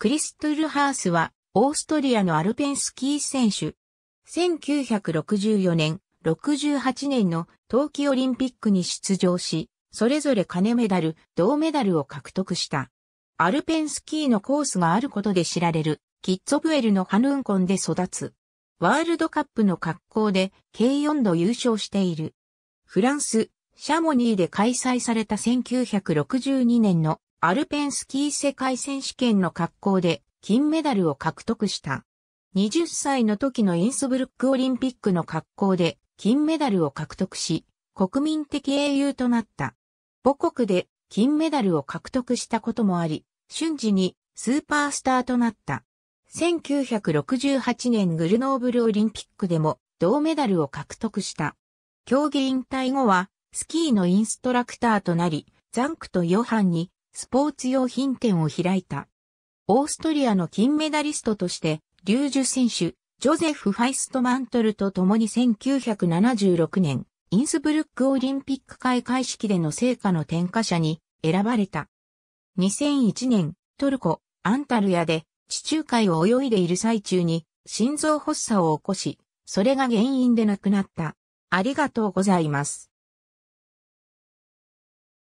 クリストゥルハースは、オーストリアのアルペンスキー選手。1964年、68年の冬季オリンピックに出場し、それぞれ金メダル、銅メダルを獲得した。アルペンスキーのコースがあることで知られる、キッゾブエルのハヌンコンで育つ。ワールドカップの格好で、計4度優勝している。フランス、シャモニーで開催された1962年のアルペンスキー世界選手権の格好で金メダルを獲得した。20歳の時のインスブルックオリンピックの格好で金メダルを獲得し、国民的英雄となった。母国で金メダルを獲得したこともあり、瞬時にスーパースターとなった。1968年グルノーブルオリンピックでも銅メダルを獲得した。競技引退後はスキーのインストラクターとなり、ザンクとヨハンにスポーツ用品店を開いた。オーストリアの金メダリストとして、リュージュ選手、ジョゼフ・ファイスト・マントルと共に1976年、インスブルックオリンピック開会式での成果の点火者に選ばれた。2001年、トルコ、アンタルヤで地中海を泳いでいる最中に心臓発作を起こし、それが原因で亡くなった。ありがとうございます。